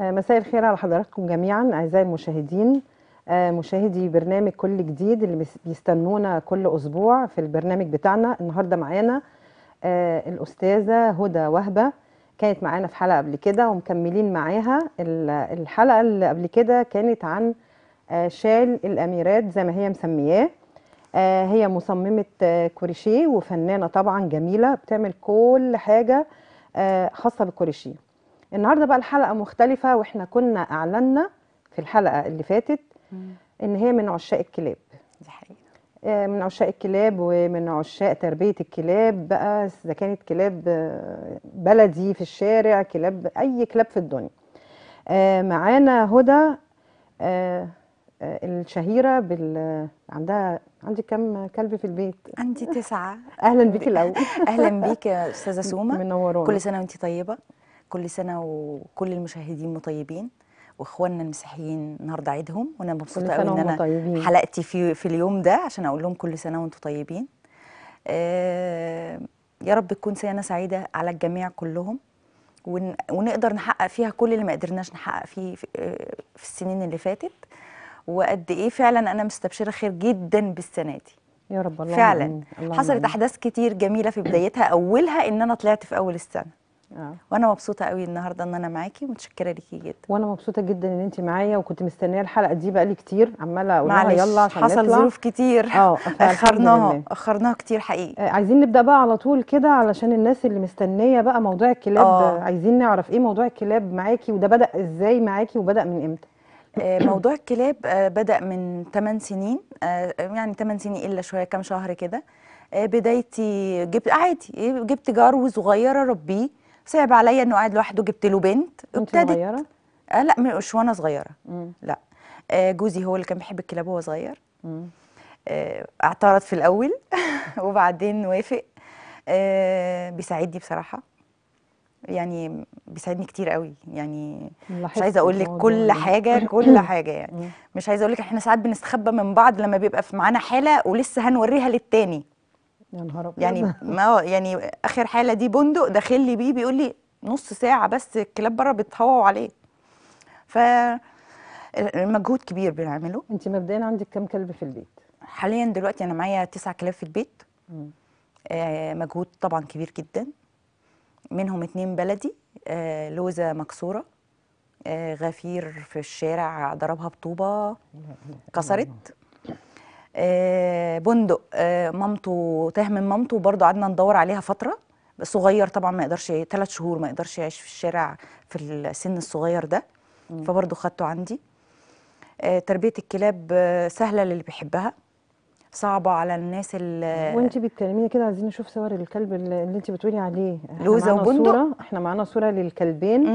آه، مساء الخير على حضراتكم جميعا اعزائي المشاهدين آه، مشاهدي برنامج كل جديد اللي بيستنونا كل اسبوع في البرنامج بتاعنا النهارده معانا آه، الاستاذه هدى وهبه كانت معانا في حلقه قبل كده ومكملين معاها الحلقه اللي قبل كده كانت عن شال الاميرات زي ما هي مسمياه هي مصممه كوريشيه وفنانه طبعا جميله بتعمل كل حاجه خاصه بالكوريشيه النهارده بقى الحلقه مختلفه واحنا كنا اعلنا في الحلقه اللي فاتت ان هي من عشاق الكلاب دي آه، من عشاق الكلاب ومن عشاق تربيه الكلاب بقى اذا كانت كلاب آه، بلدي في الشارع كلاب اي كلاب في الدنيا آه، معانا هدى الشهيره بال عندها عندي كم كلب في البيت؟ عندي تسعه اهلا بيكي الاول اهلا بيك يا استاذه سومه منورانا كل سنه وانت طيبه كل سنه وكل المشاهدين مطيبين واخواننا المسيحيين النهارده عيدهم وانا مبسوطه قوي ان انا طيبين. حلقتي في في اليوم ده عشان اقول لهم كل سنه وانتم طيبين آه يا رب تكون سنه سعيده على الجميع كلهم ون ونقدر نحقق فيها كل اللي ما قدرناش نحقق فيه في, آه، في السنين اللي فاتت وقد ايه فعلا انا مستبشره خير جدا بالسنه دي يا رب الله فعلا الله حصلت احداث كتير جميله في بدايتها اولها ان انا طلعت في اول السنه آه. وانا مبسوطه قوي النهارده ان انا معاكي متشكره ليكي جدا وانا مبسوطه جدا ان انت معايا وكنت مستنيه الحلقه دي بقالي كتير عماله اقول لها يلا عشان حصل نطلع. ظروف كتير اه اخرناها اخرناها كتير حقيقي آه عايزين نبدا بقى على طول كده علشان الناس اللي مستنيه بقى موضوع الكلاب آه. عايزين نعرف ايه موضوع الكلاب معاكي وده بدا ازاي معاكي وبدا من امتى آه، موضوع الكلاب آه، بدا من 8 سنين يعني 8 سنين الا شويه كام شهر كده بدايتي جبت عادي جبت جرو صغيره ربيه صعب عليا انه قاعد لوحده جبت له بنت ابتدت صغيره آه لا مش وانا صغيره مم. لا آه جوزي هو اللي كان بيحب الكلاب وهو صغير مم. آه اعترض في الاول وبعدين وافق آه بيساعدني بصراحه يعني بيساعدني كتير قوي يعني مش عايزه اقول لك كل حاجه كل حاجه يعني مش عايزه اقول لك احنا ساعات بنستخبى من بعض لما بيبقى في معانا حاله ولسه هنوريها للتاني يا نهار ابيض يعني ما يعني اخر حاله دي بندق داخل لي بيه بيقول لي نص ساعه بس الكلاب بره بيتهووا عليه ف مجهود كبير بنعمله انت مبدئيا عندك كام كلب في البيت حاليا دلوقتي انا معايا تسع كلاب في البيت آه مجهود طبعا كبير جدا منهم اتنين بلدي آه لوزه مكسوره آه غفير في الشارع ضربها بطوبه كسرت آه، بندق آه، مامته تاه من مامته وبرضه قعدنا ندور عليها فتره صغير طبعا ما يقدرش ثلاث شهور ما يقدرش يعيش في الشارع في السن الصغير ده فبرضه خدته عندي آه، تربيه الكلاب سهله للي بيحبها صعبه على الناس اللي وانت بتكلميني كده عايزين نشوف صور الكلب اللي انت بتقولي عليه لوزه وبندق احنا معانا صوره للكلبين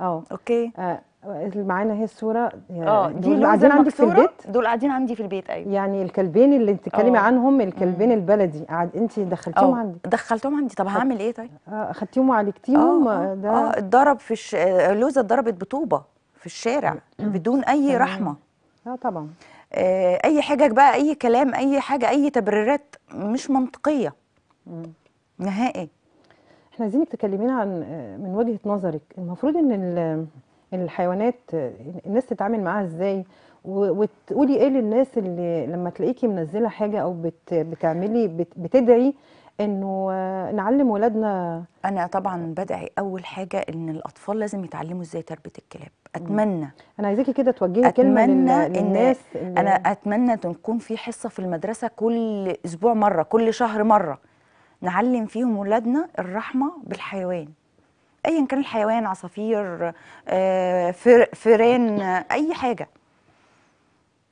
اه اوكي آه اللي معانا هي الصوره اه دي دول قاعدين عندي في البيت دول قاعدين عندي في البيت ايوه يعني الكلبين اللي بتتكلمي آه. عنهم الكلبين مم. البلدي قاعد انت دخلتيهم عندي دخلتهم عندي طب هعمل ايه طيب اه اخدتيهم وعالجتيهم آه، آه، ده اه اتضرب في الش... لوزه اتضربت بطوبه في الشارع مم. بدون اي مم. رحمه اه طبعا آه اي حاجه بقى اي كلام اي حاجه اي تبريرات مش منطقيه نهائي احنا عايزينك تكلمينا عن من وجهه نظرك المفروض ان الحيوانات الناس تتعامل معاها ازاي وتقولي ايه للناس اللي لما تلاقيكي منزله حاجه او بت بتعملي بت بتدعي انه نعلم ولادنا انا طبعا بدعي اول حاجه ان الاطفال لازم يتعلموا ازاي تربيه الكلاب اتمنى انا عايزاكي كده توجهي كلمه للناس إن انا اتمنى تكون في حصه في المدرسه كل اسبوع مره كل شهر مره نعلم فيهم ولادنا الرحمه بالحيوان ايا كان الحيوان عصافير آه، فيران اي حاجه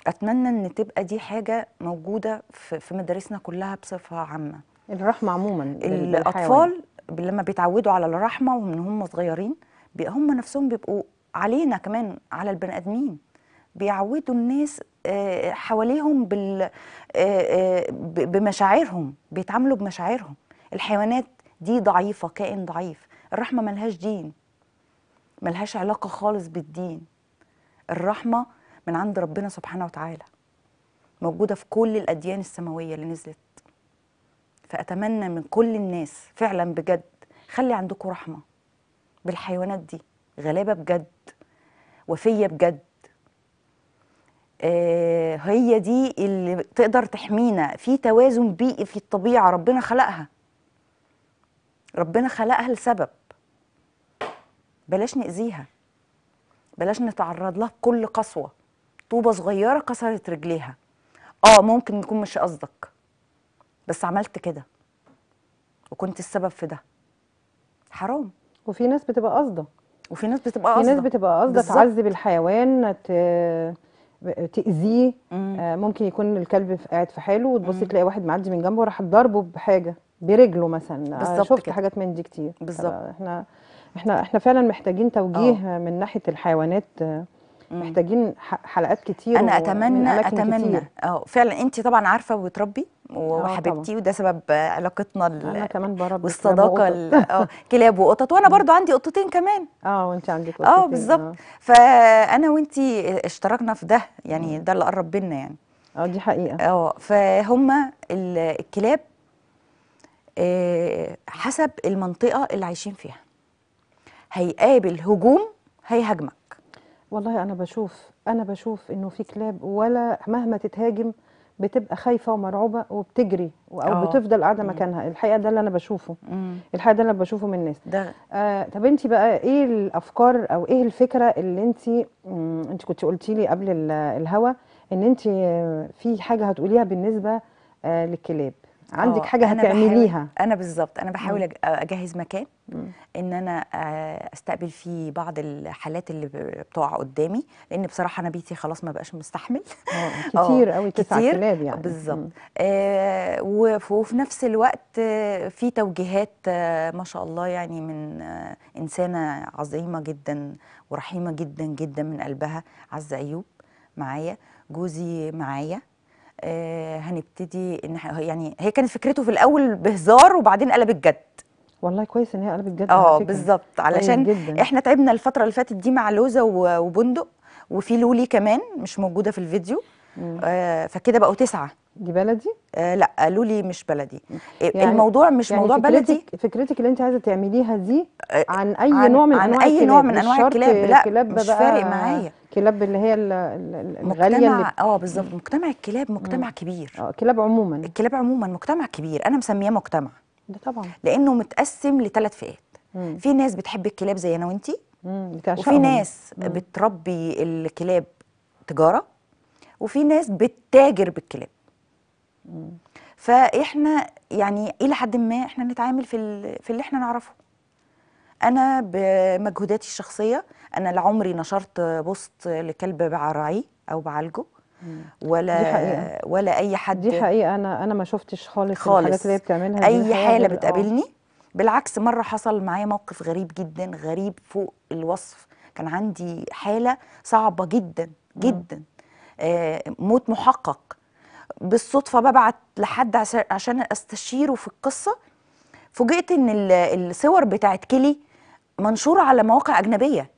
اتمنى ان تبقى دي حاجه موجوده في مدارسنا كلها بصفه عامه الرحمه عموما الاطفال لما بيتعودوا على الرحمه ومن هم صغيرين هم نفسهم بيبقوا علينا كمان على البني ادمين بيعودوا الناس آه، حواليهم بال آه، بمشاعرهم بيتعاملوا بمشاعرهم الحيوانات دي ضعيفه كائن ضعيف الرحمة ملهاش دين ملهاش علاقة خالص بالدين الرحمة من عند ربنا سبحانه وتعالى موجودة في كل الأديان السماوية اللي نزلت فأتمنى من كل الناس فعلا بجد خلي عندكم رحمة بالحيوانات دي غلابة بجد وفية بجد آه هي دي اللي تقدر تحمينا في توازن بيئي في الطبيعة ربنا خلقها ربنا خلقها لسبب بلاش نأذيها بلاش نتعرض لها بكل قسوة طوبة صغيرة كسرت رجليها اه ممكن يكون مش قصدك بس عملت كده وكنت السبب في ده حرام وفي ناس بتبقى قصده وفي ناس بتبقى قصده في ناس بتبقى قصده تعذب الحيوان ت... تاذيه مم. آه ممكن يكون الكلب قاعد في حاله وتبصي تلاقي واحد معدي من جنبه راح تضربه بحاجه برجله مثلا آه، بالظبط شفت كده. حاجات من دي كتير بالظبط احنا احنا احنا فعلا محتاجين توجيه أوه. من ناحيه الحيوانات آه، محتاجين حلقات كتير انا اتمنى اتمنى اه فعلا انت طبعا عارفه وبتربي آه، وحبيبتي وده سبب علاقتنا انا كمان بربي والصداقه اه كلاب وقطط وانا برضو عندي قطتين كمان اه وانت عندك آه، قطتين اه بالظبط فانا وانت اشتركنا في ده يعني ده اللي قرب بينا يعني اه دي حقيقه اه فهم الكلاب حسب المنطقه اللي عايشين فيها هيقابل هجوم هيهاجمك والله انا بشوف انا بشوف انه في كلاب ولا مهما تتهاجم بتبقى خايفه ومرعوبه وبتجري او أوه. بتفضل قاعده مكانها الحقيقه ده اللي انا بشوفه مم. الحقيقه ده اللي بشوفه من الناس ده آه طب انت بقى ايه الافكار او ايه الفكره اللي انت انت كنت قلتي لي قبل الهوا ان انت في حاجه هتقوليها بالنسبه آه للكلاب عندك آه، حاجه هتعمليها انا بالظبط انا بحاول آه، اجهز مكان ان انا آه، استقبل فيه بعض الحالات اللي بتقع قدامي لان بصراحه انا بيتي خلاص ما بقاش مستحمل كتير قوي تسع كلاب يعني بالظبط آه وفي نفس الوقت في توجيهات ما شاء الله يعني من انسانه عظيمه جدا ورحيمه جدا جدا من قلبها عزه ايوب معايا جوزي معايا آه، هنبتدي ان يعني هي كانت فكرته في الاول بهزار وبعدين قلبت جد والله كويس ان هي قلبت جد اه بالظبط علشان جداً. احنا تعبنا الفتره اللي فاتت دي مع لوزه وبندق وفي لولي كمان مش موجوده في الفيديو آه فكده بقوا تسعه دي بلدي؟ آه لا لولي مش بلدي آه، يعني الموضوع مش يعني موضوع فكرتك بلدي فكرتك اللي انت عايزه تعمليها دي آه، عن اي عن نوع من عن انواع اي نوع من انواع الكلاب لا مش فارق معايا الكلاب اللي هي الغاليه اللي اه بالظبط مجتمع الكلاب مجتمع مم. كبير اه الكلاب عموما الكلاب عموما مجتمع كبير انا مسميه مجتمع ده طبعا لانه متقسم لثلاث فئات مم. في ناس بتحب الكلاب زي انا وانتي وفي ناس مم. بتربي الكلاب تجاره وفي ناس بتتاجر بالكلاب مم. فاحنا يعني الى حد ما احنا نتعامل في في اللي احنا نعرفه انا بمجهوداتي الشخصيه انا لعمري نشرت بوست لكلب بعرعيه او بعالجه ولا ولا اي حد دي حقيقه انا انا ما شفتش خالص, خالص. الحاجات اللي هي بتعملها اي حاله آه. بتقابلني بالعكس مره حصل معايا موقف غريب جدا غريب فوق الوصف كان عندي حاله صعبه جدا جدا آه موت محقق بالصدفه ببعت لحد عشان استشيره في القصه فوجئت ان الصور بتاعت كيلي منشوره على مواقع اجنبيه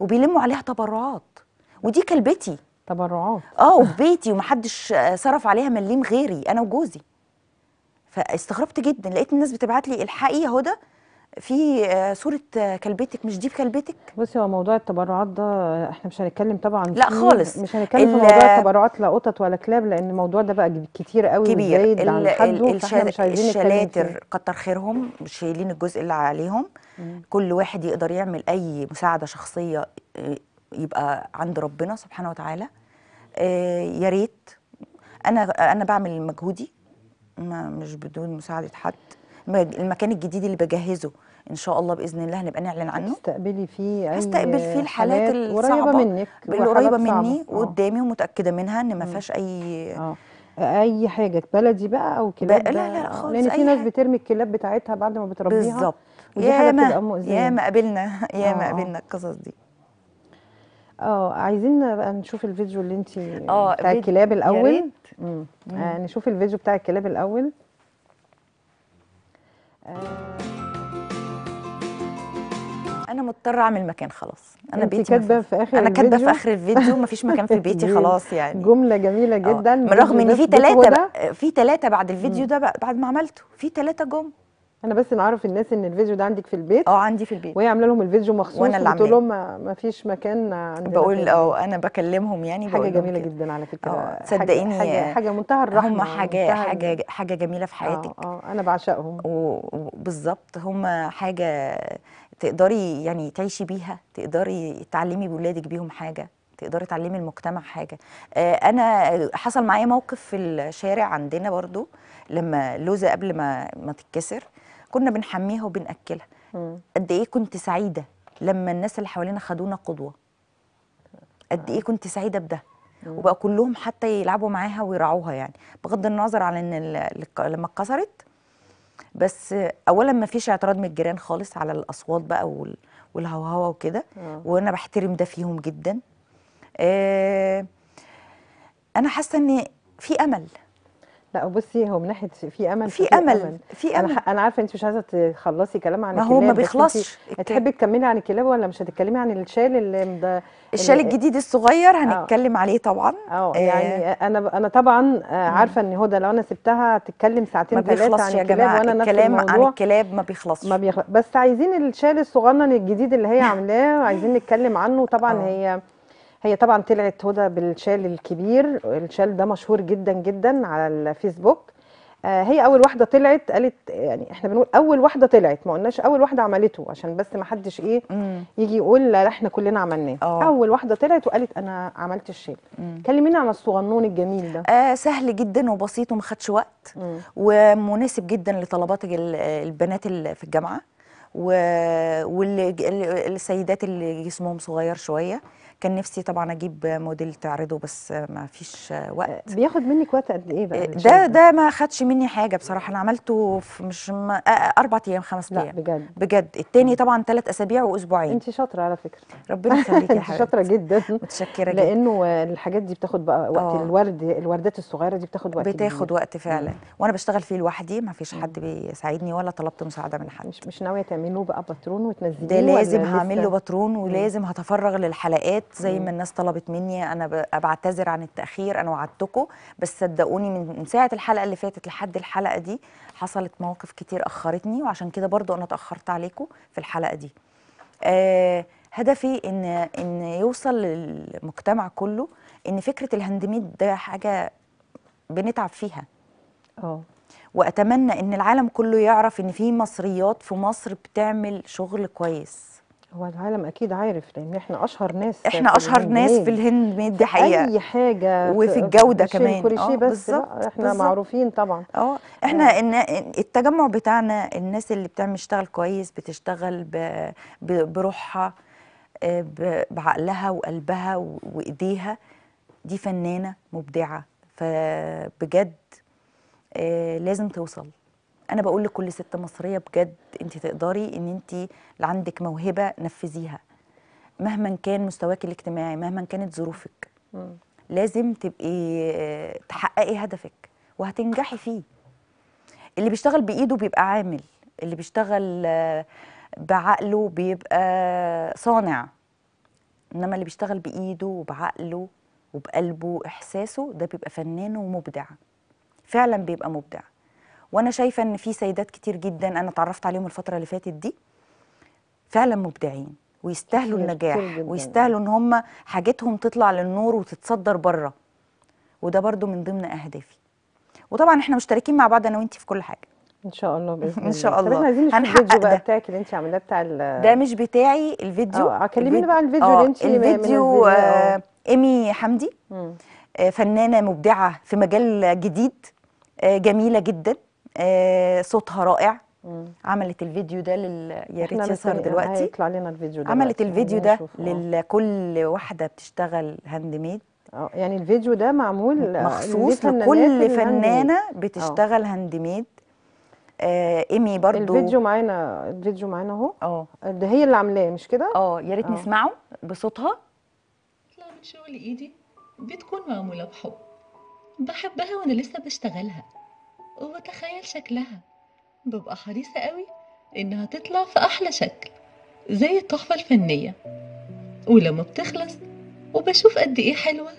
وبيلموا عليها تبرعات ودي كلبتي تبرعات اه وفي بيتي ومحدش صرف عليها مليم غيري انا وجوزي فاستغربت جدا لقيت الناس بتبعت لي الحقيقه هدى في آه، صوره آه، كلبتك مش دي في كلبتك بصي هو موضوع التبرعات ده احنا مش هنتكلم طبعا لا خالص مش هنتكلم في موضوع التبرعات لا قطط ولا كلاب لان الموضوع ده بقى كتير قوي كبير وزايد عن حده الشل... مش عايزين الشلاتر كتر خيرهم شايلين الجزء اللي عليهم مم. كل واحد يقدر يعمل اي مساعده شخصيه آه، يبقى عند ربنا سبحانه وتعالى يا ريت انا انا بعمل مجهودي مش بدون مساعده حد المكان الجديد اللي بجهزه ان شاء الله باذن الله هنبقى نعلن عنه استقبلي فيه استقبل فيه الحالات الصعبه قريبه منك القريبه مني آه. وقدامي ومتاكده منها ان ما فيهاش اي أوه. اي حاجه بلدي بقى او كلاب بقى لا لا خالص لان في ناس بترمي الكلاب بتاعتها بعد ما بتربيها بالظبط ودي حاجه بتبقى مؤذيه يا ما قابلنا آه، يا ما آه. قابلنا القصص دي اه عايزين بقى نشوف الفيديو اللي انت بتاع الكلاب الاول امم آه نشوف الفيديو بتاع الكلاب الاول آه انا مضطره اعمل مكان خلاص انا بيتي كاتبه في اخر انا كاتبه في اخر الفيديو مفيش مكان في بيتي خلاص يعني جمله جميله آه، جدا رغم ان في ثلاثه آه، في ثلاثه بعد الفيديو ده بعد ما عملته في ثلاثه جم انا بس نعرف الناس ان الفيديو ده عندك في البيت اه عندي في البيت وهي عامله لهم الفيديو مخصوص وانا اللي قلت لهم ما فيش مكان عندنا بقول اه انا بكلمهم يعني حاجه جميله جدا على فكره آه، صدقيني حاجه حاجه منتهى الرحمه هم حاجه حاجه حاجه جميله في حياتك اه انا بعشقهم وبالظبط هم حاجه تقدري يعني تعيشي بيها تقدري تعلمي بولادك بيهم حاجه تقدري تعلمي المجتمع حاجه آه، انا حصل معايا موقف في الشارع عندنا برضو لما لوزه قبل ما ما تتكسر كنا بنحميها وبناكلها قد ايه كنت سعيده لما الناس اللي حوالينا خدونا قدوه قد ايه كنت سعيده بده وبقى كلهم حتى يلعبوا معاها ويرعوها يعني بغض النظر عن ان لما اتكسرت بس اولا ما فيش اعتراض من الجيران خالص على الاصوات بقى وال... والهوهوه وكده وانا بحترم ده فيهم جدا آه انا حاسه ان في امل لا بصي هو من ناحيه في امل في امل في امل انا عارفه انت مش عايزه تخلصي كلام عن الكلاب ما هو ما بيخلصش تحبي تكملي عن الكلاب ولا مش هتتكلمي عن الشال اللي مد... الشال آه. الجديد الصغير هنتكلم أوه. عليه طبعا اه, آه. يعني انا انا طبعا آه، عارفه ان هدى لو انا سبتها تتكلم ساعتين ثلاثه عن الكلاب وانا نفس الكلام عن الكلاب ما بيخلصش ما بيخلص بس عايزين الشال الصغنن الجديد اللي هي عاملاه عايزين نتكلم عنه طبعا أوه. هي هي طبعا طلعت هدى بالشال الكبير الشال ده مشهور جدا جدا على الفيسبوك آه، هي اول واحده طلعت قالت يعني احنا بنقول اول واحده طلعت ما قلناش اول واحده عملته عشان بس ما حدش ايه يجي يقول لا احنا كلنا عملناه آه. اول واحده طلعت وقالت انا عملت الشيل كلمينا عن الصغنون الجميل ده آه سهل جدا وبسيط وما خدش وقت مم. ومناسب جدا لطلبات البنات اللي في الجامعه والسيدات اللي جسمهم صغير شويه كان نفسي طبعا اجيب موديل تعرضه بس ما فيش وقت بياخد منك وقت قد ايه بقى ده ده ما خدش مني حاجه بصراحه انا عملته في مش اربع ايام خمس ايام بجد بجد الثاني طبعا ثلاث اسابيع واسبوعين انت شاطره على فكره ربنا يخليكي يا حبيبتي شاطره جدا متشكره جدا لانه الحاجات دي بتاخد بقى وقت أوه. الورد الوردات الصغيره دي بتاخد وقت بتاخد وقت فعلا مم. وانا بشتغل فيه لوحدي ما فيش حد بيساعدني ولا طلبت مساعده من حد مش مش ناويه تعمله له بقى باترون وتنزليه ده لازم هعمل له باترون ولازم هتفرغ للحلقات زي ما الناس طلبت مني انا بعتذر عن التاخير انا وعدتكم بس صدقوني من ساعه الحلقه اللي فاتت لحد الحلقه دي حصلت مواقف كتير اخرتني وعشان كده برضو انا اتاخرت عليكم في الحلقه دي آه هدفي ان ان يوصل للمجتمع كله ان فكره الهاندميد ده حاجه بنتعب فيها اه واتمنى ان العالم كله يعرف ان في مصريات في مصر بتعمل شغل كويس هو العالم اكيد عارف لان احنا اشهر ناس احنا اشهر ناس في الهند ميد دي حقيقه اي حاجه وفي الجوده في كمان شيء آه، بس بالزبط. لا احنا بالزبط. معروفين طبعا اه احنا آه. إن التجمع بتاعنا الناس اللي بتعمل تشتغل كويس بتشتغل بروحها آه، بعقلها وقلبها وايديها دي فنانه مبدعه فبجد لازم توصل انا بقول لكل ست مصريه بجد انت تقدري ان انت اللي عندك موهبه نفذيها مهما كان مستواك الاجتماعي مهما كانت ظروفك لازم تبقي آه، تحققي هدفك وهتنجحي فيه اللي بيشتغل بايده بيبقى عامل اللي بيشتغل آه، بعقله بيبقى صانع انما اللي بيشتغل بايده وبعقله وبقلبه واحساسه ده بيبقى فنان ومبدع فعلا بيبقى مبدع وانا شايفه ان في سيدات كتير جدا انا اتعرفت عليهم الفتره اللي فاتت دي فعلا مبدعين ويستاهلوا النجاح ويستاهلوا ان هم حاجتهم تطلع للنور وتتصدر بره وده برده من ضمن اهدافي وطبعا احنا مشتركين مع بعض انا وانت في كل حاجه ان شاء الله باذن الله ان شاء الله عايزين الفيديو بقى بتاعك اللي انت عاملاه بتاع ده مش بتاعي الفيديو اه, آه، كلميني بقى الفيديو اللي انت آه، الفيديو آه ايمي حمدي آه فنانه مبدعه في مجال جديد آه جميله جدا آه، صوتها رائع مم. عملت الفيديو ده لل يا ريت يسهر دلوقتي يطلع لنا الفيديو ده عملت الفيديو يعني ده آه. لكل واحده بتشتغل هاند ميد اه يعني الفيديو ده معمول آه، مخصوص لكل فنانه بتشتغل هاند ميد آه ايمي برضو الفيديو معانا الفيديو معانا اهو اه ده هي اللي عاملاه مش كده اه يا ريت نسمعه بصوتها لا من شغل ايدي بتكون معموله بحب بحبها وانا لسه بشتغلها وبتخيل شكلها ببقى حريصة قوي إنها تطلع في أحلى شكل زي التحفة الفنية ولما بتخلص وبشوف قد إيه حلوة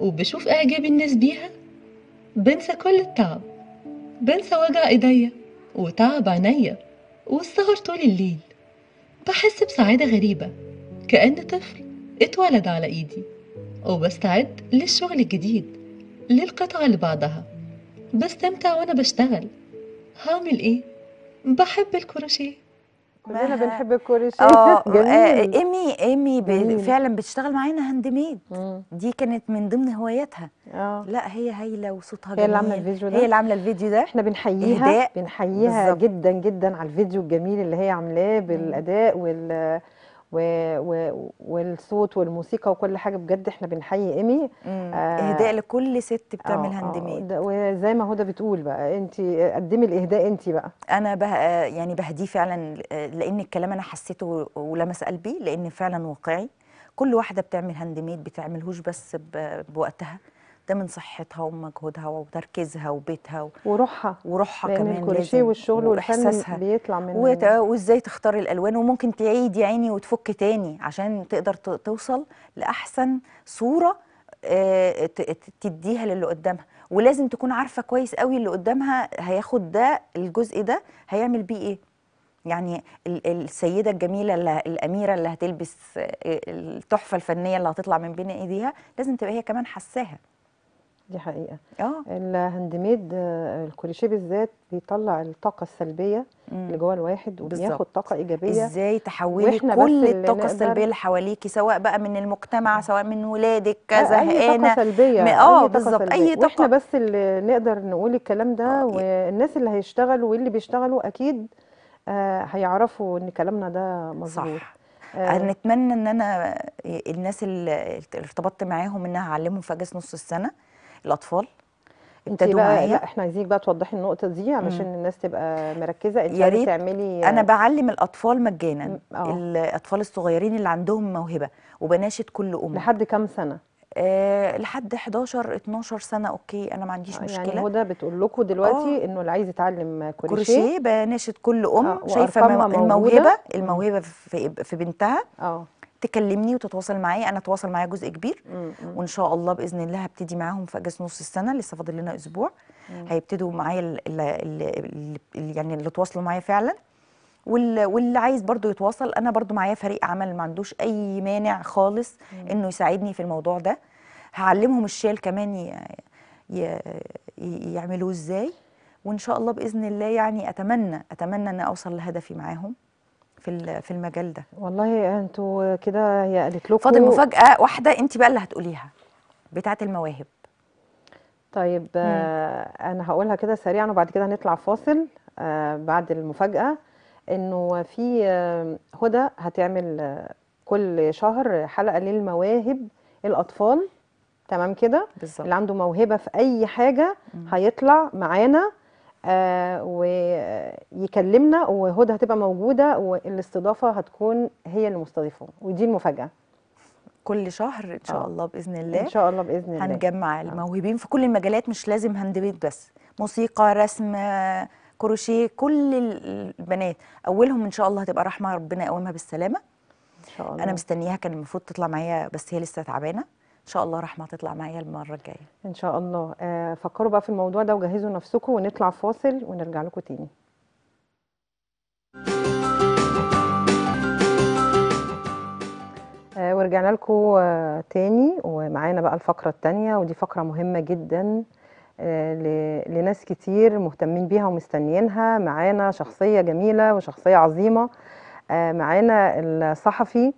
وبشوف إعجاب الناس بيها بنسى كل التعب بنسى وجع إيديا وتعب عينيا والسهر طول الليل بحس بسعادة غريبة كأن طفل اتولد على إيدي وبستعد للشغل الجديد للقطعة اللي بعدها بستمتع وأنا بشتغل هعمل إيه؟ بحب الكروشيه كلنا بنحب الكروشيه اه, آه،, آه، ايمي ايمي فعلا بتشتغل معانا هاند ميد دي كانت من ضمن هواياتها اه لا هي هايله وصوتها جميل هي اللي عامله الفيديو ده هي اللي عامله الفيديو ده احنا بنحييها بنحييها جدا جدا على الفيديو الجميل اللي هي عاملاه بالاداء وال و... و... والصوت والموسيقى وكل حاجه بجد احنا بنحيي ايمي آه اهداء لكل ست بتعمل هاند ميد وزي ما هدى بتقول بقى انت قدمي الاهداء انت بقى انا بقى يعني بهديه فعلا لان الكلام انا حسيته ولمس قلبي لان فعلا واقعي كل واحده بتعمل هاند ميد بتعملهوش بس ب... بوقتها ده من صحتها ومجهودها وتركيزها وبيتها وروحها وروحها لأن كمان الكروشيه والشغل والفن بيطلع من وت... وازاي تختار الالوان وممكن تعيد يا عيني وتفك تاني عشان تقدر توصل لاحسن صوره آه، تديها للي قدامها ولازم تكون عارفه كويس قوي اللي قدامها هياخد ده الجزء ده هيعمل بيه ايه يعني السيده الجميله اللي الاميره اللي هتلبس آه، التحفه الفنيه اللي هتطلع من بين ايديها لازم تبقى هي كمان حساها دي حقيقه اه الهاند ميد الكوريشيه آه، بالذات بيطلع الطاقه السلبيه مم. اللي جوه الواحد وبياخد طاقه ايجابيه ازاي تحولي كل الطاقه السلبيه اللي حواليكي سواء بقى من المجتمع سواء من ولادك كذا سلبية اه بالظبط اي طاقه واحنا بس اللي نقدر نقول الكلام ده آه. إيه. والناس اللي هيشتغلوا واللي بيشتغلوا اكيد آه هيعرفوا ان كلامنا ده مظبوط صح أه نتمنى ان انا الناس اللي ارتبطت معاهم ان انا هعلمهم نص السنه الاطفال انت بقى لا احنا عايزينك بقى توضحي النقطه دي علشان مم. الناس تبقى مركزه انت يا يعني ريت انا بعلم الاطفال مجانا آه. الاطفال الصغيرين اللي عندهم موهبه وبناشد كل ام لحد كام سنه أه لحد 11 12 سنه اوكي انا ما عنديش آه، يعني مشكله يعني هدى بتقول لكم دلوقتي آه. انه اللي عايز يتعلم كروشيه كروشيه بناشد كل ام شايفه الموهبه موجودة. الموهبه في, في بنتها اه تكلمني وتتواصل معايا انا اتواصل معايا جزء كبير وان شاء الله باذن الله هبتدي معاهم في اجازه نص السنه لسه فاضل لنا اسبوع هيبتدوا معايا يعني اللي تواصلوا معايا فعلا واللي عايز برضو يتواصل انا برضو معايا فريق عمل ما عندوش اي مانع خالص انه يساعدني في الموضوع ده هعلمهم الشال كمان ي... ي... يعملوه ازاي وان شاء الله باذن الله يعني اتمنى اتمنى ان اوصل لهدفي معاهم في في المجال ده والله انتوا كده هي قالت لكم فاضل مفاجاه واحده انت بقى اللي هتقوليها بتاعه المواهب طيب مم. آه، انا هقولها كده سريعا وبعد كده هنطلع فاصل آه، بعد المفاجاه انه في آه، هدى هتعمل كل شهر حلقه للمواهب الاطفال تمام كده اللي عنده موهبه في اي حاجه مم. هيطلع معانا آه، ويكلمنا وهدى هتبقى موجوده والاستضافه هتكون هي اللي ودي المفاجاه كل شهر ان شاء آه. الله باذن الله ان شاء الله باذن الله هنجمع آه. الموهوبين في كل المجالات مش لازم هاند بس موسيقى رسم كروشيه كل البنات اولهم ان شاء الله هتبقى رحمه ربنا يقومها بالسلامه ان شاء الله انا مستنياها كان المفروض تطلع معايا بس هي لسه تعبانه ان شاء الله رحمه تطلع معايا المره الجايه ان شاء الله آه، فكروا بقى في الموضوع ده وجهزوا نفسكم ونطلع فاصل ونرجع لكم تاني آه، ورجعنا لكم آه، تاني ومعانا بقى الفقره التانيه ودي فقره مهمه جدا لناس كتير مهتمين بيها ومستنيينها معانا شخصيه جميله وشخصيه عظيمه معانا الصحفي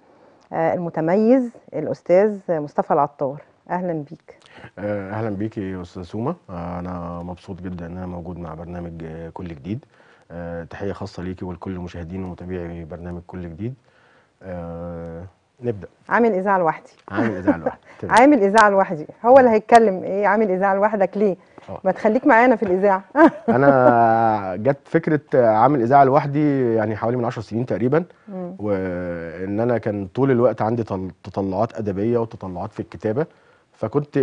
آه، المتميز الاستاذ مصطفى العطار اهلا بيك آه، اهلا بيك يا استاذ سومه آه، انا مبسوط جدا ان انا موجود مع برنامج كل جديد تحيه خاصه ليكي ولكل مشاهدين ومتابعي برنامج كل جديد نبدا عامل اذاعه لوحدي عامل اذاعه لوحدي عامل اذاعه لوحدي هو اللي هيتكلم ايه عامل اذاعه لوحدك ليه أوه. ما تخليك معانا في الاذاعه انا جت فكره عامل اذاعه لوحدي يعني حوالي من 10 سنين تقريبا م. وان انا كان طول الوقت عندي تطلعات ادبيه وتطلعات في الكتابه فكنت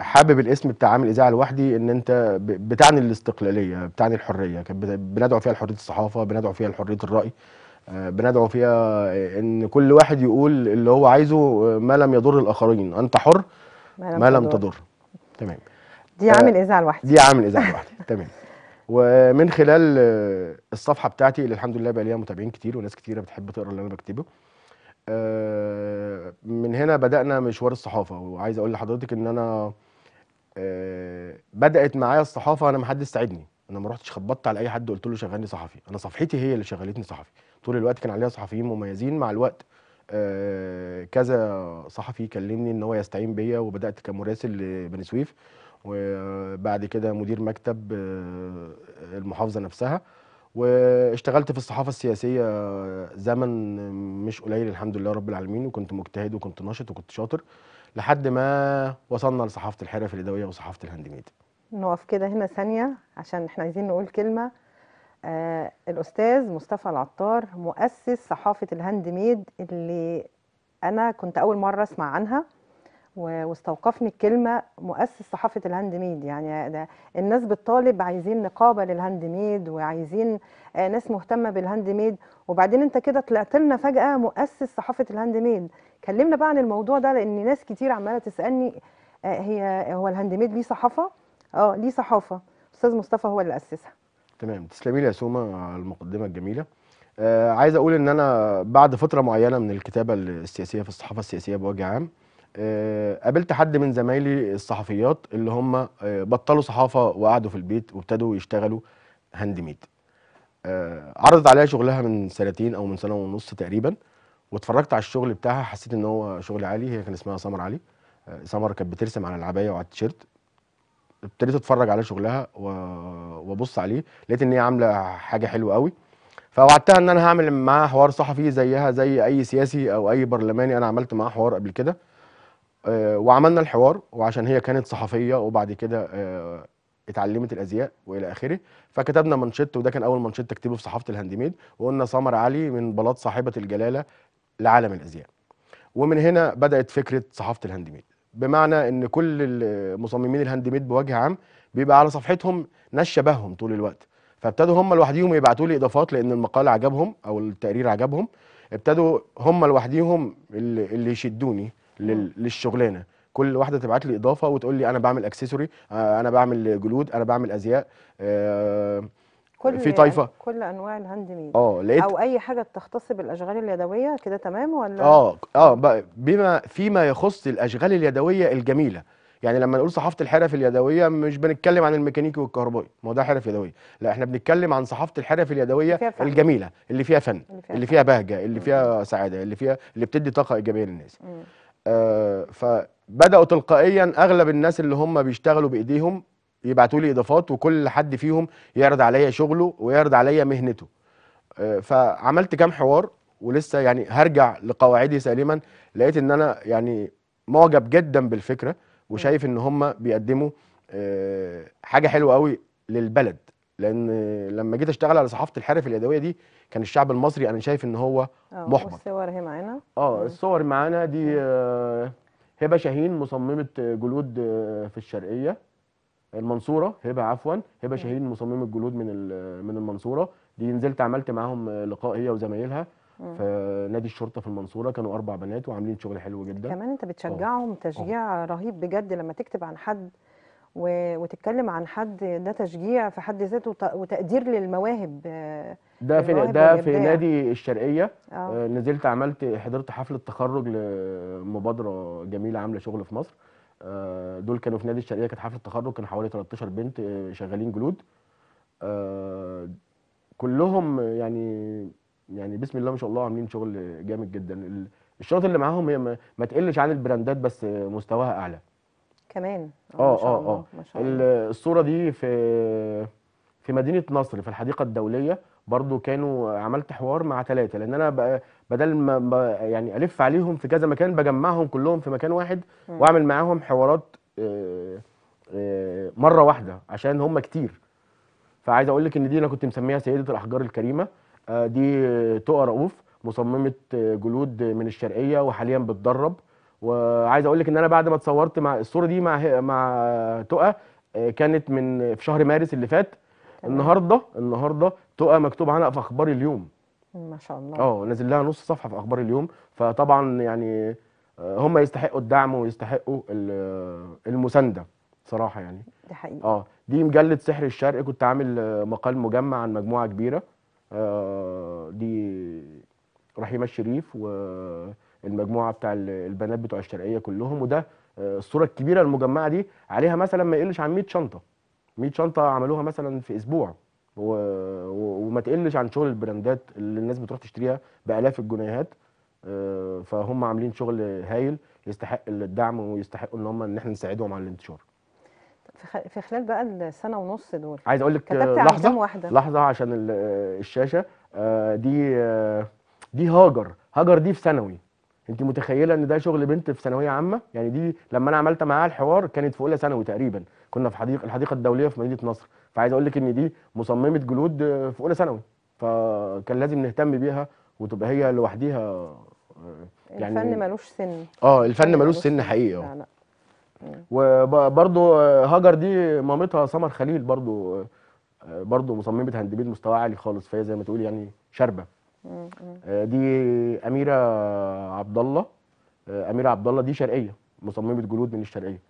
حابب الاسم بتاع عامل اذاعه لوحدي ان انت بتعني الاستقلاليه بتعني الحريه بندعو فيها لحريه الصحافه بندعو فيها لحريه الراي آه، بندعو فيها آه، ان كل واحد يقول اللي هو عايزه آه، ما لم يضر الاخرين انت حر ما لم, ما لم تضر تمام دي عامل اذاعه لوحدي دي عامل اذاعه لوحدي تمام ومن خلال الصفحه بتاعتي اللي الحمد لله بقى ليها متابعين كتير وناس كتيره بتحب تقرا اللي انا بكتبه من هنا بدانا مشوار الصحافه وعايز اقول لحضرتك ان انا بدات معايا الصحافه انا ما حدش ساعدني انا ما رحتش خبطت على اي حد وقلت له شغلني صحفي انا صفحتي هي اللي شغلتني صحفي طول الوقت كان عليها صحفيين مميزين مع الوقت آه كذا صحفي كلمني ان هو يستعين بيا وبدات كمراسل لبني سويف وبعد كده مدير مكتب آه المحافظه نفسها واشتغلت في الصحافه السياسيه زمن مش قليل الحمد لله رب العالمين وكنت مجتهد وكنت ناشط وكنت شاطر لحد ما وصلنا لصحافه الحرف اليدويه وصحافه الهاند ميد نقف كده هنا ثانية عشان احنا عايزين نقول كلمة آه الأستاذ مصطفى العطار مؤسس صحافة الهاند ميد اللي أنا كنت أول مرة أسمع عنها واستوقفني الكلمة مؤسس صحافة الهاند ميد يعني ده الناس بتطالب عايزين نقابة للهاند ميد وعايزين آه ناس مهتمة بالهاند ميد وبعدين انت كده طلعت لنا فجأة مؤسس صحافة الهاند ميد كلمنا بقى عن الموضوع ده لأن ناس كتير عمالة تسألني آه هي هو الهاند ميد ليه صحافة؟ اه ليه صحافه استاذ مصطفى هو اللي اسسها تمام تسلمي لي يا سوما على المقدمه الجميله آه عايز اقول ان انا بعد فتره معينه من الكتابه السياسيه في الصحافه السياسيه بوجه عام آه قابلت حد من زمايلي الصحفيات اللي هم آه بطلوا صحافه وقعدوا في البيت وابتدوا يشتغلوا هاند ميد آه عرضت عليها شغلها من سنتين او من سنه ونص تقريبا واتفرجت على الشغل بتاعها حسيت ان هو شغل عالي هي كان اسمها سمر علي آه، سمر كانت بترسم على العبايه وعلى التيشيرت ابتديت اتفرج على شغلها وابص عليه لقيت ان هي عامله حاجه حلوه قوي فوعدتها ان انا هعمل معاها حوار صحفي زيها زي اي سياسي او اي برلماني انا عملت معاه حوار قبل كده آه، وعملنا الحوار وعشان هي كانت صحفيه وبعد كده آه، اتعلمت الازياء والى اخره فكتبنا منشط وده كان اول منشط تكتبه في صحافه الهاند ميد وقلنا سمر علي من بلاط صاحبه الجلاله لعالم الازياء ومن هنا بدات فكره صحافه الهاند ميد بمعنى ان كل مصممين الهاند ميد بوجه عام بيبقى على صفحتهم ناس شبههم طول الوقت فابتدوا هم لوحديهم يبعتوا لي اضافات لان المقال عجبهم او التقرير عجبهم ابتدوا هم لوحديهم اللي يشدوني للشغلانه كل واحده تبعت لي اضافه وتقول لي انا بعمل اكسسوري آه، انا بعمل جلود انا بعمل ازياء أه كل في طايفه كل انواع الهاند ميد اه لقيت او اي حاجه تختص بالاشغال اليدويه كده تمام ولا اه اه بما فيما يخص الاشغال اليدويه الجميله يعني لما نقول صحافه الحرف اليدويه مش بنتكلم عن الميكانيكي والكهربائي ما هو ده حرف يدويه لا احنا بنتكلم عن صحافه الحرف اليدويه فيها الجميله اللي فيها فن اللي فيها, اللي فيها بهجه اللي فيها سعاده اللي فيها اللي بتدي طاقه ايجابيه للناس آه فبداوا تلقائيا اغلب الناس اللي هم بيشتغلوا بايديهم يبعتوا لي اضافات وكل حد فيهم يعرض عليا شغله ويعرض عليا مهنته آه، فعملت كام حوار ولسه يعني هرجع لقواعدي سالما لقيت ان انا يعني معجب جدا بالفكره وشايف ان هم بيقدموا آه، حاجه حلوه قوي للبلد لان لما جيت اشتغل على صحافه الحرف اليدويه دي كان الشعب المصري انا شايف ان هو آه، محبط الصور هي معانا اه الصور معانا دي هبه شاهين مصممه جلود في الشرقيه المنصوره هبه عفوا هبه شاهين مصممه الجلود من من المنصوره دي نزلت عملت معاهم لقاء هي وزمايلها في نادي الشرطه في المنصوره كانوا اربع بنات وعاملين شغل حلو جدا كمان انت بتشجعهم أوه. تشجيع أوه. رهيب بجد لما تكتب عن حد و... وتتكلم عن حد ده تشجيع في حد ذاته وتقدير للمواهب آه، ده في ده في نادي الشرقيه أوه. آه، نزلت عملت حضرت حفله تخرج لمبادره جميله عامله شغل في مصر آه، دول كانوا في نادي الشرقيه كانت حفله تخرج كان حوالي 13 بنت آه، شغالين جلود آه، كلهم يعني يعني بسم الله ما شاء الله عاملين شغل جامد جدا الشنط اللي معاهم هي ما تقلش عن البراندات بس مستواها اعلى كمان اه اه اه الصوره دي في في مدينه نصر في الحديقه الدوليه برضو كانوا عملت حوار مع ثلاثه لان انا بدل ما يعني الف عليهم في كذا مكان بجمعهم كلهم في مكان واحد واعمل معاهم حوارات آه، آه، مره واحده عشان هم كتير فعايز اقول لك ان دي انا كنت مسميها سيده الاحجار الكريمه آه، دي تقى رؤوف مصممه جلود من الشرقيه وحاليا بتدرب وعايز اقول لك ان انا بعد ما اتصورت مع الصوره دي مع مع تقى كانت من في شهر مارس اللي فات النهارده النهارده تقى مكتوب عنها في اخبار اليوم ما شاء الله اه نازل لها نص صفحه في اخبار اليوم فطبعا يعني آه، هم يستحقوا الدعم ويستحقوا المسانده صراحه يعني دي حقيقة اه دي مجله سحر الشرق كنت عامل آه، مقال مجمع عن مجموعه كبيره آه دي رحيمه الشريف والمجموعه بتاع البنات بتوع الشرقيه كلهم وده آه، الصوره الكبيره المجمعه دي عليها مثلا ما يقلش عن 100 شنطه 100 شنطه عملوها مثلا في اسبوع و... و... وما تقلش عن شغل البراندات اللي الناس بتروح تشتريها بالاف الجنيهات آه، فهم عاملين شغل هايل يستحق الدعم ويستحقوا ان هم ان احنا نساعدهم على الانتشار في خلال بقى السنه ونص دول عايز اقول لك آه، لحظه واحدة. لحظه عشان الشاشه آه، دي دي هاجر هاجر دي في ثانوي انت متخيله ان ده شغل بنت في ثانويه عامه يعني دي لما انا عملت معاها الحوار كانت في اولى ثانوي تقريبا كنا في حديقه الحديقه الدوليه في مدينه نصر فعايز اقول لك ان دي مصممه جلود في اولى ثانوي فكان لازم نهتم بيها وتبقى هي لوحديها آه، يعني الفن ملوش سن اه الفن ملوش سن حقيقي اه وبرضه آه، هاجر دي مامتها سمر خليل برضو آه، برضو مصممه هاند ميد مستوى عالي خالص فهي زي ما تقول يعني شاربه دي اميره عبد الله اميره عبد الله دي شرقيه مصممه جلود من الشرقيه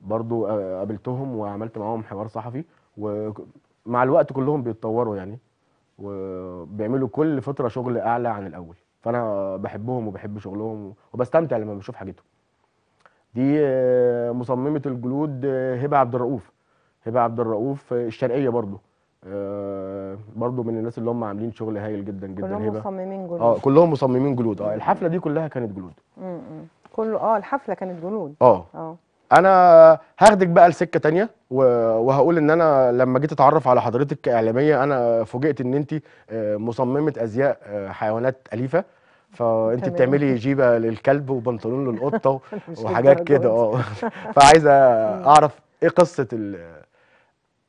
برضو قابلتهم وعملت معاهم حوار صحفي ومع الوقت كلهم بيتطوروا يعني وبيعملوا كل فتره شغل اعلى عن الاول فانا بحبهم وبحب شغلهم وبستمتع لما بشوف حاجتهم دي مصممه الجلود هبه عبد الرؤوف هبه عبد الرؤوف الشرقيه برضو برضو من الناس اللي هم عاملين شغل هايل جدا جدا كلهم هبه مصممين جلود اه كلهم مصممين جلود اه الحفله دي كلها كانت جلود امم كله اه الحفله كانت جلود اه اه انا هاخدك بقى لسكه تانية وهقول ان انا لما جيت اتعرف على حضرتك كاعلاميه انا فوجئت ان انت آه، مصممه ازياء آه، حيوانات اليفه فانت بتعملي جيبه للكلب وبنطلون للقطه وحاجات كده اه فعايزه اعرف ايه قصه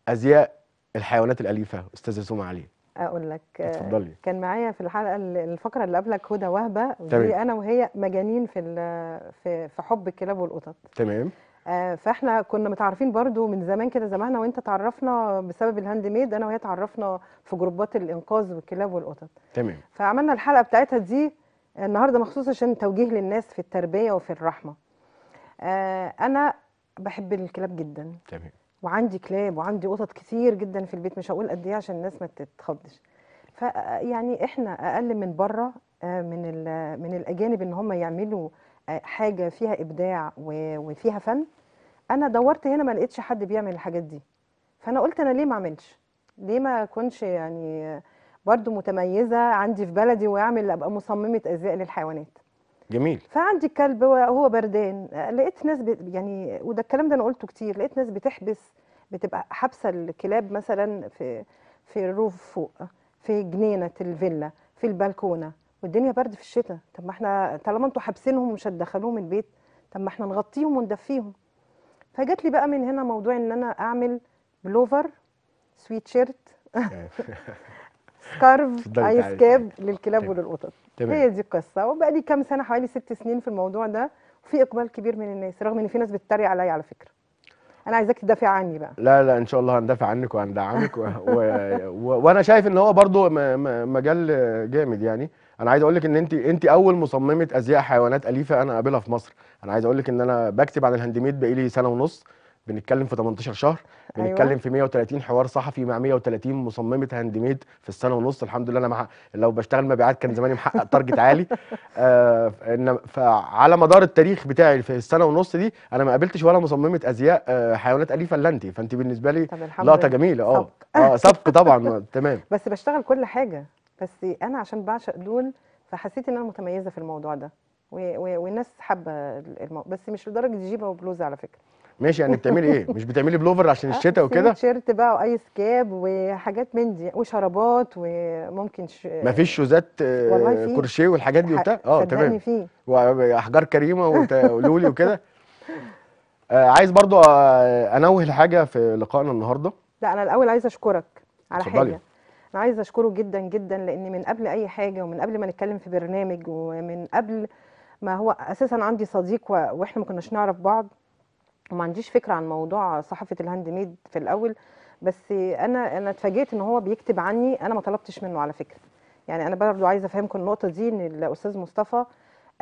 ازياء الحيوانات الاليفه استاذه سومه علي اقول لك اتفضلي كان معايا في الحلقه الفقره اللي قبلك هدى وهبه تمام. انا وهي مجانين في في في حب الكلاب والقطط تمام آه، فاحنا كنا متعارفين برضو من زمان كده زمان وانت تعرفنا بسبب الهاند ميد انا وهي تعرفنا في جروبات الانقاذ والكلاب والقطط تمام فعملنا الحلقه بتاعتها دي النهارده مخصوص عشان توجيه للناس في التربيه وفي الرحمه آه، انا بحب الكلاب جدا تمام وعندي كلاب وعندي قطط كتير جدا في البيت مش هقول قد ايه عشان الناس ما تتخضش فيعني احنا اقل من بره آه، من من الاجانب ان هم يعملوا آه، حاجه فيها ابداع وفيها فن انا دورت هنا ما لقيتش حد بيعمل الحاجات دي فانا قلت انا ليه ما اعملش ليه ما اكونش يعني برضو متميزه عندي في بلدي واعمل ابقى مصممه ازياء للحيوانات جميل فعندي كلب وهو بردان لقيت ناس يعني وده الكلام ده انا قلته كتير لقيت ناس بتحبس بتبقى حابسه الكلاب مثلا في في الروف فوق في جنينه الفيلا في البلكونه والدنيا برد في الشتاء طب ما احنا طالما انتوا حابسينهم ومش هتدخلوهم البيت طب ما احنا نغطيهم وندفيهم فجت لي بقى من هنا موضوع ان انا اعمل بلوفر سويت شيرت سكارف ايس كاب للكلاب طيب. وللقطط تمام. هي دي القصه وبقى لي كام سنه حوالي ست سنين في الموضوع ده وفي اقبال كبير من الناس رغم ان في ناس بتتريق عليا على فكره انا عايزاك تدافع عني بقى لا لا ان شاء الله هندافع عنك وهندعمك و... و... و... وانا شايف ان هو برضو م... م... مجال جامد يعني انا عايز اقول لك ان انت انت اول مصممه ازياء حيوانات اليفه انا قابلها في مصر انا عايز اقول لك ان انا بكتب عن الهاند ميد بقالي سنه ونص بنتكلم في 18 شهر أيوة. بنتكلم أيوة. في 130 حوار صحفي مع 130 مصممه هاند ميد في السنه ونص الحمد لله انا مع لو بشتغل مبيعات كان زماني محقق تارجت عالي آه فعلى مدار التاريخ بتاعي في السنه ونص دي انا ما قابلتش ولا مصممه ازياء آه حيوانات اليفه الا انت فانت بالنسبه لي لقطه جميله اه اه سبق طبعا تمام بس بشتغل كل حاجه بس انا عشان بعشق دول فحسيت ان انا متميزه في الموضوع ده والناس حابه بس مش لدرجه جيبه وبلوزه على فكره ماشي يعني بتعملي ايه مش بتعملي بلوفر عشان آه، الشتاء وكده تيشيرت بقى وايس كاب وحاجات من دي وشرابات وممكن ش... مفيش شوزات آه، كورشيه والحاجات دي وبتاع اه تمام فيه واحجار كريمه ولولي وكده آه عايز برضو آه انوه لحاجه في لقائنا النهارده لا انا الاول عايز اشكرك على صدالي. حاجه انا عايز اشكره جدا جدا لان من قبل اي حاجه ومن قبل ما نتكلم في برنامج ومن قبل ما هو اساسا عندي صديق واحنا ما كناش نعرف بعض وما عنديش فكره عن موضوع صحافه الهاند ميد في الاول بس انا انا اتفاجئت ان هو بيكتب عني انا ما طلبتش منه على فكره يعني انا برضو عايزه افهمكم النقطه دي ان الاستاذ مصطفى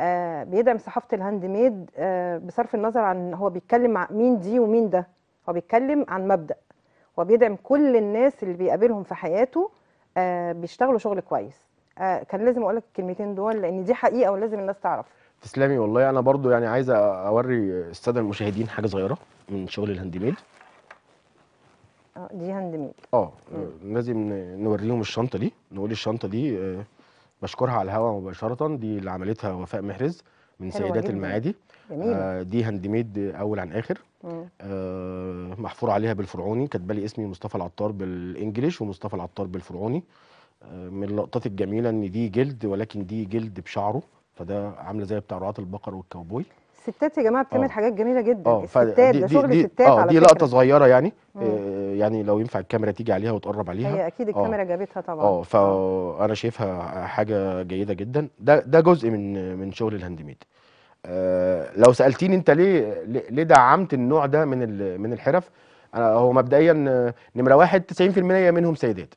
آه بيدعم صحافه الهاند ميد آه بصرف النظر عن هو بيتكلم مع مين دي ومين ده هو بيتكلم عن مبدا هو بيدعم كل الناس اللي بيقابلهم في حياته آه بيشتغلوا شغل كويس آه كان لازم اقول لك الكلمتين دول لان دي حقيقه ولازم الناس تعرفها تسلمي والله انا برضو يعني عايز اوري الساده المشاهدين حاجه صغيره من شغل الهاند ميد اه دي هاند ميد اه لازم نوريهم الشنطه دي نقول الشنطه دي آه، بشكرها على الهواء مباشره دي اللي عملتها وفاء محرز من سيدات المعادي جميل. آه دي هاند ميد اول عن اخر آه محفور عليها بالفرعوني كاتبه لي اسمي مصطفى العطار بالانجليش ومصطفى العطار بالفرعوني آه من اللقطات الجميله ان دي جلد ولكن دي جلد بشعره فده عامله زي بتاع رعاه البقر والكاوبوي الستات يا جماعه بتعمل آه. حاجات جميله جدا آه الستات ده شغل الستات آه، على دي لقطه صغيره يعني آه يعني لو ينفع الكاميرا تيجي عليها وتقرب عليها هي اكيد آه. الكاميرا آه جابتها طبعا اه فانا شايفها حاجه جيده جدا ده ده جزء من من شغل الهاند ميد آه لو سالتيني انت ليه ليه دعمت النوع ده من من الحرف هو مبدئيا نمره واحد 90% منهم سيدات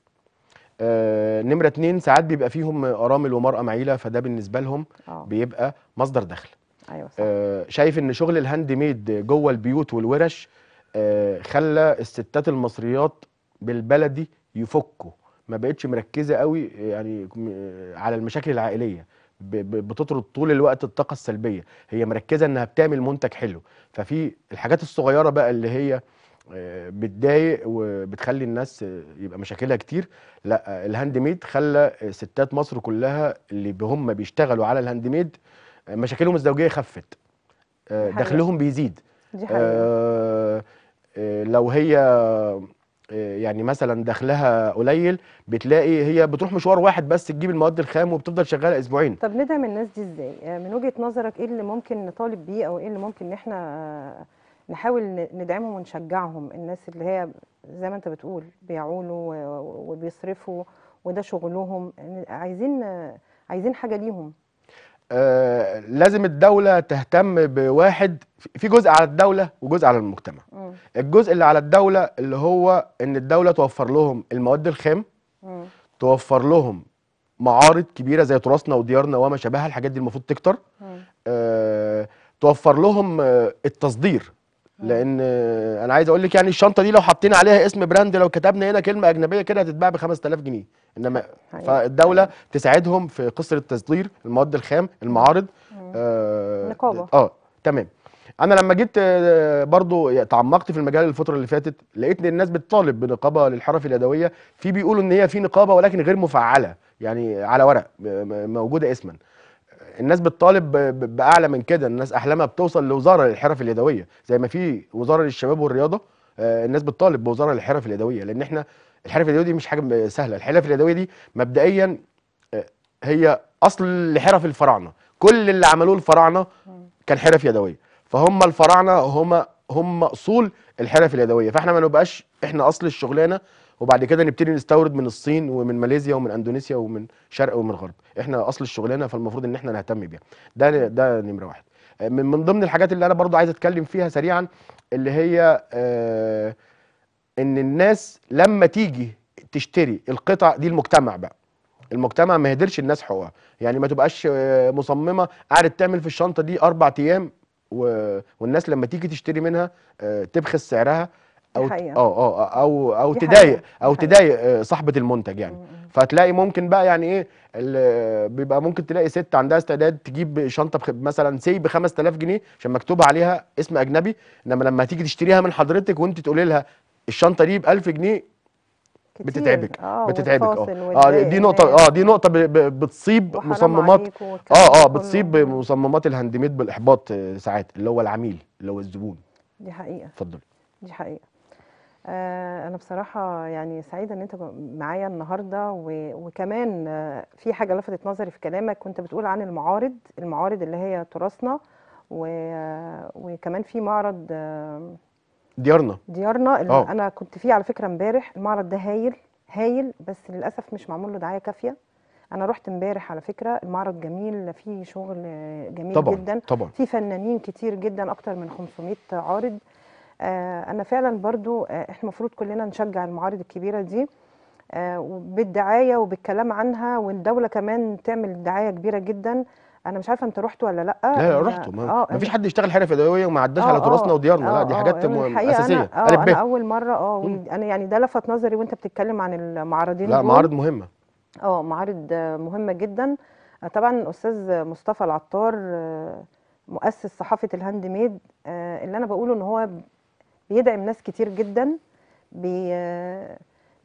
آه نمره اتنين ساعات بيبقى فيهم ارامل ومراه معيله فده بالنسبه لهم أوه. بيبقى مصدر دخل ايوه صح. آه شايف ان شغل الهاند ميد جوه البيوت والورش آه خلى الستات المصريات بالبلدي يفكوا ما بقتش مركزه قوي آه، يعني آه، على المشاكل العائليه بتطرد طول الوقت الطاقه السلبيه هي مركزه انها بتعمل منتج حلو ففي الحاجات الصغيره بقى اللي هي آه، بتضايق وبتخلي الناس يبقى مشاكلها كتير لا آه، الهاند ميد خلى ستات مصر كلها اللي هم بيشتغلوا على الهاند ميد آه، مشاكلهم الزوجيه خفت دخلهم بيزيد دي حقيقة. لو هي يعني مثلا دخلها قليل بتلاقي هي بتروح مشوار واحد بس تجيب المواد الخام وبتفضل شغاله اسبوعين طب ندعم الناس دي ازاي من وجهه نظرك ايه اللي ممكن نطالب بيه او ايه اللي ممكن ان احنا نحاول ندعمهم ونشجعهم الناس اللي هي زي ما انت بتقول بيعولوا وبيصرفوا وده شغلهم عايزين عايزين حاجه ليهم آه لازم الدوله تهتم بواحد في جزء على الدوله وجزء على المجتمع م. الجزء اللي على الدوله اللي هو ان الدوله توفر لهم المواد الخام م. توفر لهم معارض كبيره زي تراثنا وديارنا وما شابهها الحاجات دي المفروض تكتر آه توفر لهم آه، التصدير آه. لان انا عايز اقول لك يعني الشنطه دي لو حطينا عليها اسم براند لو كتبنا هنا كلمه اجنبيه كده هتتباع ب 5000 جنيه انما فالدوله تساعدهم في قصه التصدير المواد الخام المعارض آه اه تمام انا لما جيت آه، برضو تعمقت في المجال الفتره اللي فاتت لقيت ان الناس بتطالب بنقابه للحرف اليدويه في بيقولوا ان هي في نقابه ولكن غير مفعله يعني على ورق موجوده اسما الناس بتطالب باعلى من كده الناس احلامها بتوصل لوزاره للحرف اليدويه زي ما في وزاره للشباب والرياضه آه، الناس بتطالب بوزاره للحرف اليدويه لان احنا الحرف اليدويه دي مش حاجه سهله الحرف اليدويه دي مبدئيا آه، هي اصل لحرف الفراعنه كل اللي عملوه الفراعنه كان حرف يدويه فهم الفراعنه هم هم اصول الحرف اليدويه فاحنا ما نبقاش احنا اصل الشغلانه وبعد كده نبتدي نستورد من الصين ومن ماليزيا ومن اندونيسيا ومن شرق ومن غرب احنا اصل الشغلانه فالمفروض ان احنا نهتم بيها ده ده نمره واحد آه، من من ضمن الحاجات اللي انا برضو عايز اتكلم فيها سريعا اللي هي آه، ان الناس لما تيجي تشتري القطع دي المجتمع بقى المجتمع ما يهدرش الناس حقوقها يعني ما تبقاش آه، مصممه قاعده تعمل في الشنطه دي اربع ايام والناس لما تيجي تشتري منها تبخس سعرها او او او او او تضايق او آه، تضايق صاحبه المنتج يعني فتلاقي ممكن بقى يعني ايه بيبقى ممكن تلاقي ست عندها استعداد تجيب شنطه مثلا سي ب 5000 جنيه عشان مكتوب عليها اسم اجنبي انما لما تيجي تشتريها من حضرتك وانت تقولي لها الشنطه دي ب 1000 جنيه بتتعبك بتتعبك اه آه. اه دي نقطه اه دي نقطه بتصيب مصممات اه اه بتصيب مصممات الهاند ميد بالاحباط آه، ساعات اللي هو العميل اللي هو الزبون دي حقيقه اتفضلي دي حقيقه آه، أنا بصراحة يعني سعيدة إن أنت معايا النهاردة وكمان آه، في حاجة لفتت نظري في كلامك كنت بتقول عن المعارض المعارض اللي هي تراثنا وكمان في معرض آه، ديارنا ديارنا اللي أنا كنت فيه على فكرة امبارح المعرض ده هايل هايل بس للأسف مش معمول له دعاية كافية أنا رحت امبارح على فكرة المعرض جميل فيه شغل جميل طبعا جدا طبعا في فنانين كتير جدا أكتر من 500 عارض آه، انا فعلا برضو آه، احنا المفروض كلنا نشجع المعارض الكبيره دي آه، بالدعايه وبالكلام عنها والدوله كمان تعمل دعايه كبيره جدا انا مش عارفه انت رحت ولا لا لا رحت ما آه مفيش حد يشتغل حرفه يدويه وما عداش على تراثنا وديارنا لا دي حاجات اساسيه أنا, أنا اول مره اه انا يعني ده لفت نظري وانت بتتكلم عن المعارضين لا معارض مهمه اه معارض مهمه جدا طبعا استاذ مصطفى العطار مؤسس صحافه الهاند ميد اللي انا بقوله ان هو بيدعم ناس كتير جدا بي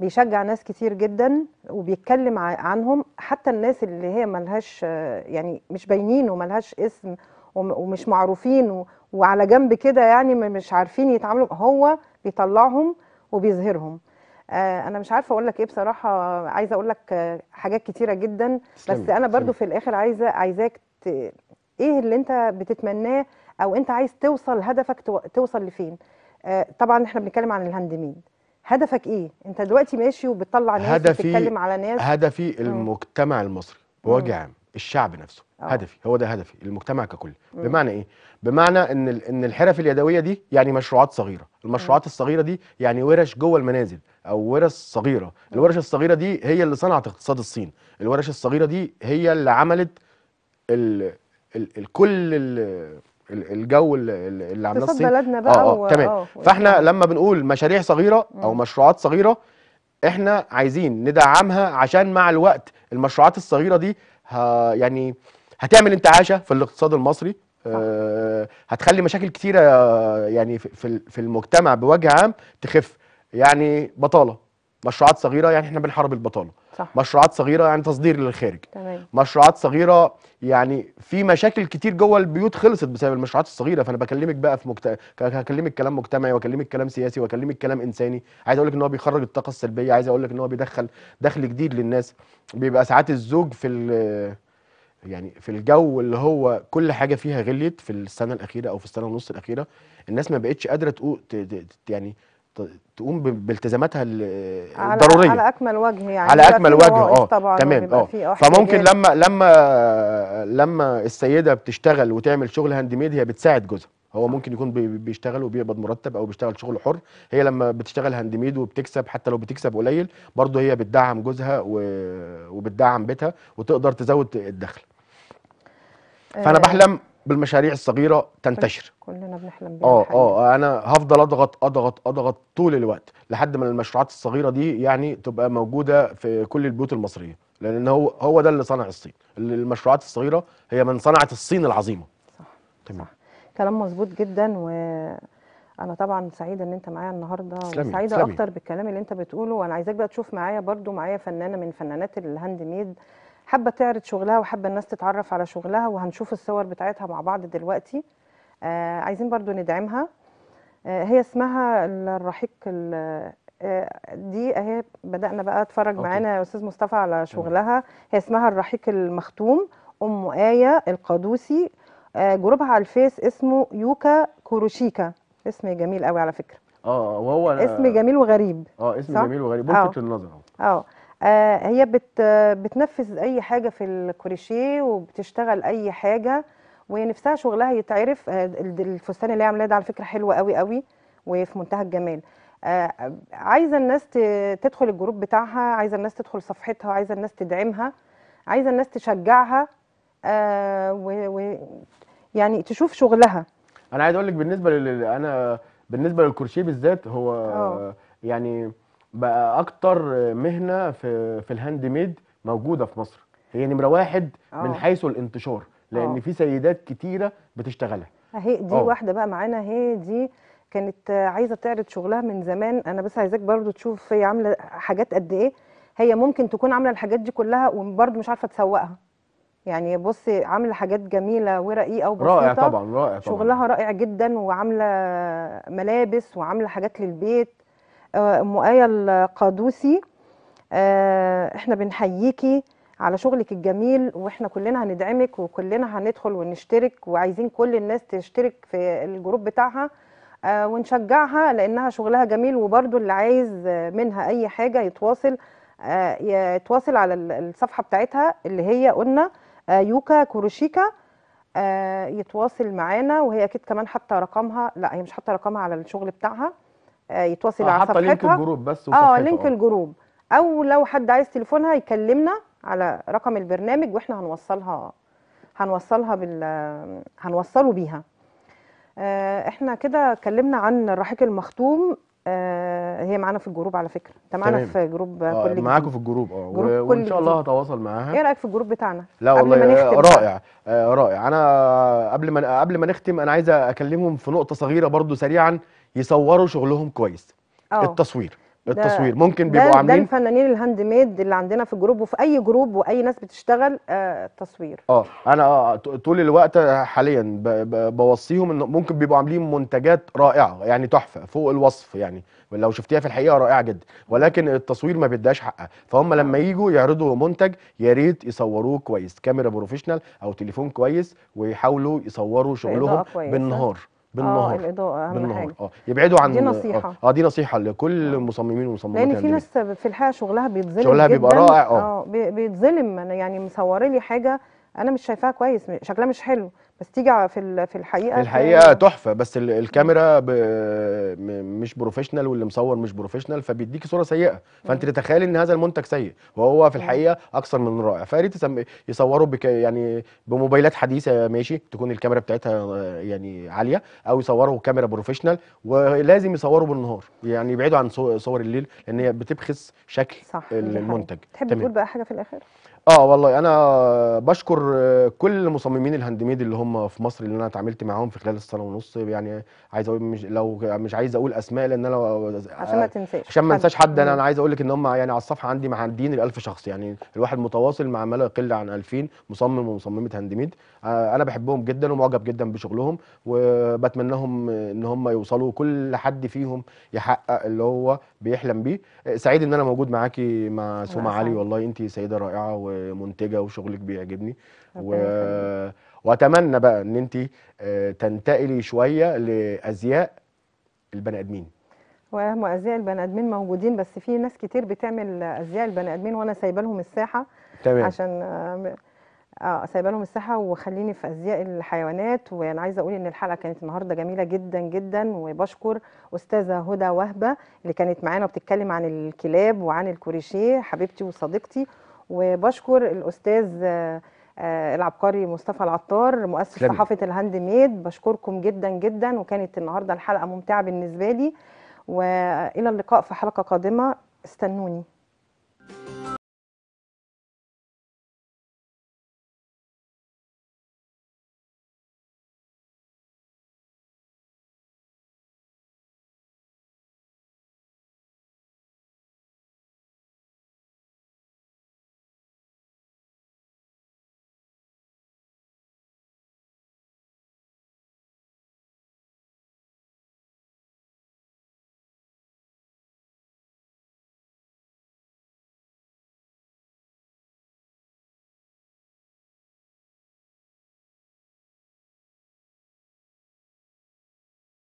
بيشجع ناس كتير جدا وبيتكلم عنهم حتى الناس اللي هي ملهاش يعني مش باينين وملهاش اسم ومش معروفين وعلى جنب كده يعني مش عارفين يتعاملوا هو بيطلعهم وبيظهرهم آه، انا مش عارفه اقول لك ايه بصراحه عايزه اقول لك آه، حاجات كتيره جدا بس انا برضو في الاخر عايزه عايزاك ت... ايه اللي انت بتتمناه او انت عايز توصل هدفك توصل لفين آه، طبعا احنا بنتكلم عن الهاند ميد هدفك ايه انت دلوقتي ماشي وبتطلع ناس بتتكلم على ناس هدفي المجتمع المصري بوجه عام الشعب نفسه أوه. هدفي هو ده هدفي المجتمع ككل مم. بمعنى ايه بمعنى ان ان الحرف اليدويه دي يعني مشروعات صغيره المشروعات مم. الصغيره دي يعني ورش جوه المنازل او ورش صغيره مم. الورش الصغيره دي هي اللي صنعت اقتصاد الصين الورش الصغيره دي هي اللي عملت الـ الـ الـ كل ال الجو اللي عاملاه الصين بلدنا آه، بقى اه, آه. و... تمام آه. فاحنا يعني لما بنقول مشاريع صغيره او مشروعات صغيره احنا عايزين ندعمها عشان مع الوقت المشروعات الصغيره دي ه... يعني هتعمل انتعاشه في الاقتصاد المصري آه هتخلي مشاكل كتيره يعني في في المجتمع بوجه عام تخف يعني بطاله مشروعات صغيره يعني احنا بنحارب البطاله صح. مشروعات صغيره يعني تصدير للخارج تمام. مشروعات صغيره يعني في مشاكل كتير جوه البيوت خلصت بسبب المشروعات الصغيره فانا بكلمك بقى في مجت... هكلمك كلام مجتمعي واكلمك كلام سياسي واكلمك كلام انساني عايز اقول لك ان هو بيخرج الطاقه السلبيه عايز اقول لك ان هو بيدخل دخل جديد للناس بيبقى ساعات الزوج في ال... يعني في الجو اللي هو كل حاجه فيها غليت في السنه الاخيره او في السنه ونص الاخيره الناس ما بقتش قادره تقول ت... ت... يعني تقوم بالتزاماتها الضروريه على اكمل وجه يعني على اكمل وجه اه تمام اه فممكن لما لما لما السيده بتشتغل وتعمل شغل هاند ميد هي بتساعد جوزها هو ممكن يكون بيشتغل وبيقبض مرتب او بيشتغل شغل حر هي لما بتشتغل هاند ميد وبتكسب حتى لو بتكسب قليل برضه هي بتدعم جوزها وبتدعم بيتها وتقدر تزود الدخل آه. فانا بحلم بالمشاريع الصغيره تنتشر كلنا بنحلم بيها اه اه انا هفضل اضغط اضغط اضغط طول الوقت لحد ما المشروعات الصغيره دي يعني تبقى موجوده في كل البيوت المصريه لان هو هو ده اللي صنع الصين المشروعات الصغيره هي من صنعت الصين العظيمه صح تمام صح. كلام مظبوط جدا و انا طبعا سعيده ان انت معايا النهارده وسعيده اكتر بالكلام اللي انت بتقوله وانا عايزاك بقى تشوف معايا برضو معايا فنانه من فنانات الهاند ميد حابه تعرض شغلها وحابه الناس تتعرف على شغلها وهنشوف الصور بتاعتها مع بعض دلوقتي آه عايزين برضو ندعمها آه هي اسمها الرحيق آه، دي اهي بدانا بقى اتفرج معانا يا استاذ مصطفى على شغلها هي اسمها الرحيق المختوم ام ايه القدوسي آه جروبها على الفيس اسمه يوكا كوروشيكا اسم جميل قوي على فكره اه وهو اسم جميل وغريب اه اسم جميل وغريب ملفت للنظر اه آه، هي بت بتنفذ اي حاجه في الكروشيه وبتشتغل اي حاجه ونفسها شغلها يتعرف آه، الفستان اللي هي عاملاه ده على فكره حلو قوي قوي وفي منتهى الجمال آه، عايزه الناس تدخل الجروب بتاعها عايزه الناس تدخل صفحتها عايزه الناس تدعمها عايزه الناس تشجعها و يعني تشوف شغلها انا عايز اقول لك بالنسبه لل... انا بالنسبه للكروشيه بالذات هو أوه. يعني بقى اكتر مهنه في في الهاند ميد موجوده في مصر هي نمره واحد أوه. من آه. حيث الانتشار لان أوه. في سيدات كتيره بتشتغلها اهي دي أوه. واحده بقى معانا هي دي كانت عايزه تعرض شغلها من زمان انا بس عايزاك برضو تشوف هي عامله حاجات قد ايه هي ممكن تكون عامله الحاجات دي كلها وبرضو مش عارفه تسوقها يعني بصي عامله حاجات جميله ورقيقه وبسيطه رائع طبعا رائع طبعا شغلها رائع جدا وعامله ملابس وعامله حاجات للبيت ام ايه القادوسي آه، احنا بنحييكي على شغلك الجميل واحنا كلنا هندعمك وكلنا هندخل ونشترك وعايزين كل الناس تشترك في الجروب بتاعها آه، ونشجعها لانها شغلها جميل وبرده اللي عايز منها اي حاجه يتواصل آه، يتواصل على الصفحه بتاعتها اللي هي قلنا يوكا كوروشيكا يتواصل معانا وهي اكيد كمان حتى رقمها لا هي مش حاطه رقمها على الشغل بتاعها آه، يتواصل آه، على صفحتها حتى لينك الجروب بس اه لينك آه. الجروب او لو حد عايز تليفونها يكلمنا على رقم البرنامج واحنا هنوصلها هنوصلها بال هنوصله بيها احنا كده اتكلمنا عن الرحيق المختوم آه هي معانا في الجروب على فكره انت معانا في جروب آه كل معاكم في الجروب اه وان شاء الله هتواصل معاها ايه رايك في الجروب بتاعنا لا والله رائع آه رائع انا قبل ما قبل ما نختم انا عايزه اكلمهم في نقطه صغيره برضو سريعا يصوروا شغلهم كويس أوه. التصوير التصوير ممكن بيبقوا عاملين ده الفنانين الهاند ميد اللي عندنا في الجروب وفي اي جروب واي ناس بتشتغل آه تصوير اه انا آه طول الوقت حاليا بوصيهم ان ممكن بيبقوا عاملين منتجات رائعه يعني تحفه فوق الوصف يعني لو شفتيها في الحقيقه رائعه جدا ولكن التصوير ما بيداش حقها فهم آه. لما يجوا يعرضوا منتج يا ريت يصوروه كويس كاميرا بروفيشنال او تليفون كويس ويحاولوا يصوروا شغلهم آه. بالنهار بالنهار اه الاضاءه اهم بالنهار. حاجه اه يبعدوا عن دي نصيحه اه, آه، دي نصيحه لكل آه. المصممين والمصممات لان يعني. في ناس في الحقيقه شغلها بيتظلم شغلها بيبقى رائع اه, آه، بيتظلم يعني مصوري لي حاجه انا مش شايفاها كويس شكلها مش حلو بس تيجي في في الحقيقه الحقيقه تحفه بس الكاميرا ب... مش بروفيشنال واللي مصور مش بروفيشنال فبيديكي صوره سيئه فانت تتخيلي ان هذا المنتج سيء وهو في الحقيقه اكثر من رائع فيا ريت يصوروا بك يعني بموبايلات حديثه ماشي تكون الكاميرا بتاعتها آه، يعني عاليه او يصوروا كاميرا بروفيشنال ولازم يصوروا بالنهار يعني يبعدوا عن صور الليل لان هي بتبخس شكل صح المنتج تحب تقول بقى حاجه في الاخر اه والله انا بشكر كل مصممين الهاند ميد اللي هم في مصر اللي انا اتعاملت معاهم في خلال السنه ونص يعني عايز اقول مش لو مش عايز اقول اسماء لان انا عشان ما تنساش عشان ما انساش حد انا انا عايز اقول لك ان هم يعني على الصفحه عندي معديين ال 1000 شخص يعني الواحد متواصل مع ما لا يقل عن 2000 مصمم ومصممه هاند ميد آه، انا بحبهم جدا ومعجب جدا بشغلهم وبتمناهم ان هم يوصلوا كل حد فيهم يحقق اللي هو بيحلم بيه آه، سعيد ان انا موجود معاكي مع سوما علي والله انت سيده رائعه ومنتجه وشغلك بيعجبني و... واتمنى بقى ان انت آه، تنتقلي شويه لازياء البني ادمين وهم ازياء البني ادمين موجودين بس في ناس كتير بتعمل ازياء البني ادمين وانا سايبه لهم الساحه تمام عشان آه، اه سايبه لهم الساحه وخليني في ازياء الحيوانات وانا عايزه اقول ان الحلقه كانت النهارده جميله جدا جدا وبشكر استاذه هدى وهبه اللي كانت معانا وبتتكلم عن الكلاب وعن الكوريشيه حبيبتي وصديقتي وبشكر الاستاذ آه، آه، العبقري مصطفى العطار مؤسس كلبي. صحافه الهاند ميد بشكركم جدا جدا وكانت النهارده الحلقه ممتعه بالنسبه لي والى اللقاء في حلقه قادمه استنوني